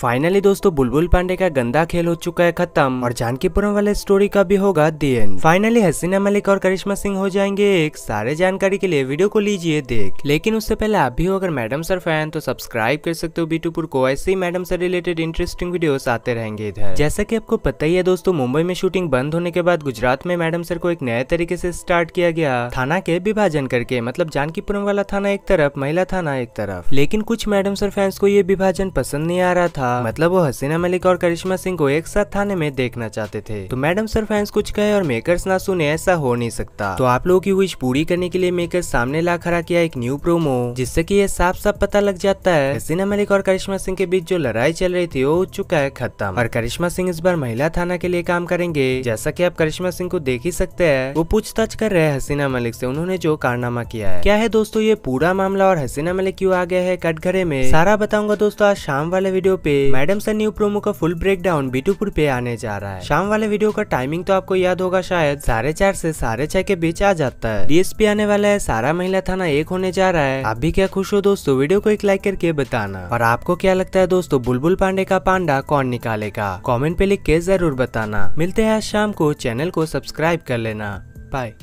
finally दोस्तों बुलबुल पांडे का गंदा खेल हो चुका है खत्म और जानकीपुरम वाले स्टोरी का भी होगा the end finally Haseena Malik और करिश्मा सिंह हो जाएंगे एक सारे जानकारी के लिए वीडियो को लीजिए देख लेकिन उससे पहले आप भी हो अगर मैडम सर फैन तो सब्सक्राइब कर सकते हो बीटूपुर को ऐसे ही madam sir related interesting video आते रहेंगे इधर जैसा की आपको पता ही है दोस्तों मुंबई में शूटिंग बंद होने के बाद गुजरात में मैडम सर को एक नए तरीके से स्टार्ट किया गया थाना के विभाजन करके मतलब जानकीपुरम वाला थाना एक तरफ महिला थाना एक तरफ लेकिन कुछ मैडम सर फैंस को ये विभाजन पसंद नहीं आ रहा था था मतलब वो हसीना मलिक और करिश्मा सिंह को एक साथ थाने में देखना चाहते थे तो मैडम सर फैंस कुछ कहे और मेकर्स ना सुने ऐसा हो नहीं सकता तो आप लोगों की विश पूरी करने के लिए मेकर सामने ला खड़ा किया एक न्यू प्रोमो जिससे की ये साफ साफ पता लग जाता है हसीना मलिक और करिश्मा सिंह के बीच जो लड़ाई चल रही थी वो हो चुका है खत्म और करिश्मा सिंह इस बार महिला थाना के लिए काम करेंगे जैसा की आप करिश्मा सिंह को देख ही सकते हैं वो पूछताछ कर रहे हैं हसीना मलिक ऐसी उन्होंने जो कारनामा किया है क्या है दोस्तों ये पूरा मामला और हसीना मलिक क्यों आ गया है कटघरे में सारा बताऊंगा दोस्तों आज शाम वाले वीडियो पे मैडम सन न्यू प्रोमो का फुल ब्रेक डाउन बीटूपुर पे आने जा रहा है शाम वाले वीडियो का टाइमिंग तो आपको याद होगा शायद साढ़े चार ऐसी साढ़े छह के बीच आ जाता है डीएसपी आने वाला है सारा महिला थाना एक होने जा रहा है आप भी क्या खुश हो दोस्तों वीडियो को एक लाइक करके बताना और आपको क्या लगता है दोस्तों बुलबुल पांडे का पांडा कौन निकालेगा कॉमेंट पे लिख के जरूर बताना मिलते हैं आज शाम को चैनल को सब्सक्राइब कर लेना बाय